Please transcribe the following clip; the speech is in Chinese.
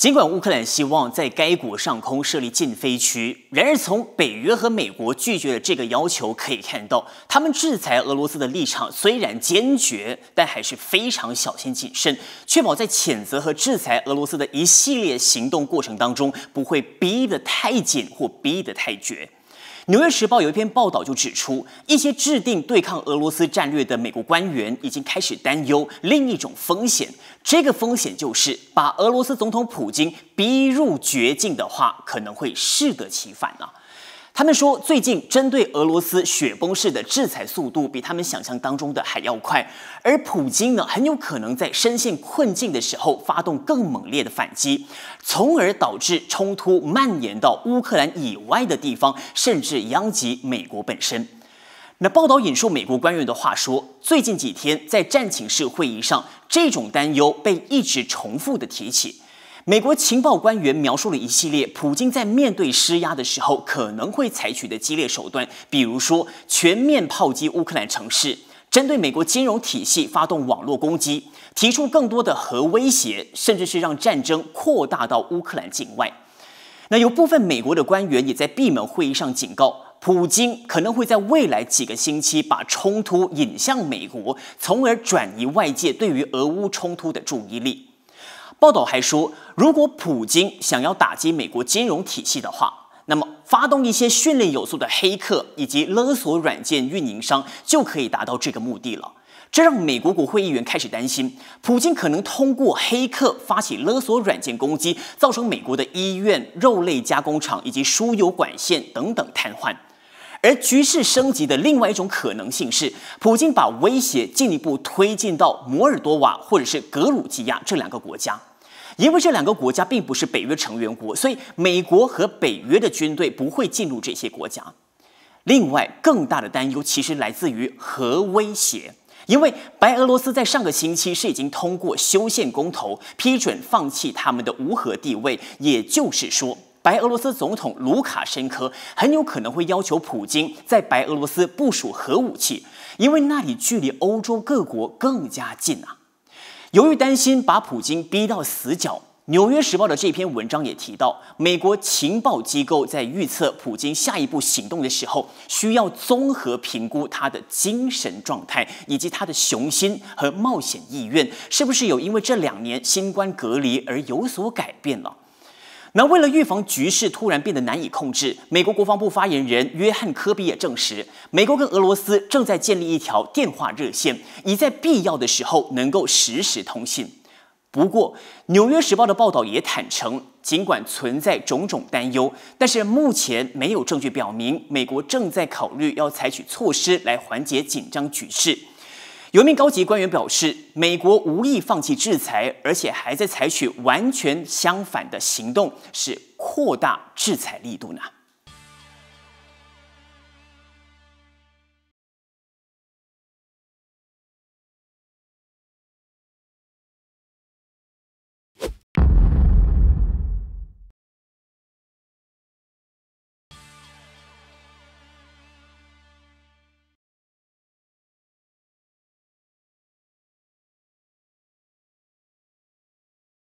尽管乌克兰希望在该国上空设立禁飞区，然而从北约和美国拒绝了这个要求可以看到，他们制裁俄罗斯的立场虽然坚决，但还是非常小心谨慎，确保在谴责和制裁俄罗斯的一系列行动过程当中不会逼得太紧或逼得太绝。《纽约时报》有一篇报道就指出，一些制定对抗俄罗斯战略的美国官员已经开始担忧另一种风险，这个风险就是把俄罗斯总统普京逼入绝境的话，可能会适得其反啊。他们说，最近针对俄罗斯雪崩式的制裁速度比他们想象当中的还要快，而普京呢，很有可能在深陷困境的时候发动更猛烈的反击，从而导致冲突蔓延到乌克兰以外的地方，甚至殃及美国本身。那报道引述美国官员的话说，最近几天在战情室会议上，这种担忧被一直重复的提起。美国情报官员描述了一系列普京在面对施压的时候可能会采取的激烈手段，比如说全面炮击乌克兰城市，针对美国金融体系发动网络攻击，提出更多的核威胁，甚至是让战争扩大到乌克兰境外。那有部分美国的官员也在闭门会议上警告，普京可能会在未来几个星期把冲突引向美国，从而转移外界对于俄乌冲突的注意力。报道还说，如果普京想要打击美国金融体系的话，那么发动一些训练有素的黑客以及勒索软件运营商就可以达到这个目的了。这让美国国会议员开始担心，普京可能通过黑客发起勒索软件攻击，造成美国的医院、肉类加工厂以及输油管线等等瘫痪。而局势升级的另外一种可能性是，普京把威胁进一步推进到摩尔多瓦或者是格鲁吉亚这两个国家，因为这两个国家并不是北约成员国，所以美国和北约的军队不会进入这些国家。另外，更大的担忧其实来自于核威胁，因为白俄罗斯在上个星期是已经通过修宪公投批准放弃他们的无核地位，也就是说。白俄罗斯总统卢卡申科很有可能会要求普京在白俄罗斯部署核武器，因为那里距离欧洲各国更加近啊。由于担心把普京逼到死角，《纽约时报》的这篇文章也提到，美国情报机构在预测普京下一步行动的时候，需要综合评估他的精神状态以及他的雄心和冒险意愿，是不是有因为这两年新冠隔离而有所改变了。那为了预防局势突然变得难以控制，美国国防部发言人约翰·科比也证实，美国跟俄罗斯正在建立一条电话热线，以在必要的时候能够实时通信。不过，《纽约时报》的报道也坦诚，尽管存在种种担忧，但是目前没有证据表明美国正在考虑要采取措施来缓解紧张局势。有一名高级官员表示，美国无意放弃制裁，而且还在采取完全相反的行动，是扩大制裁力度呢。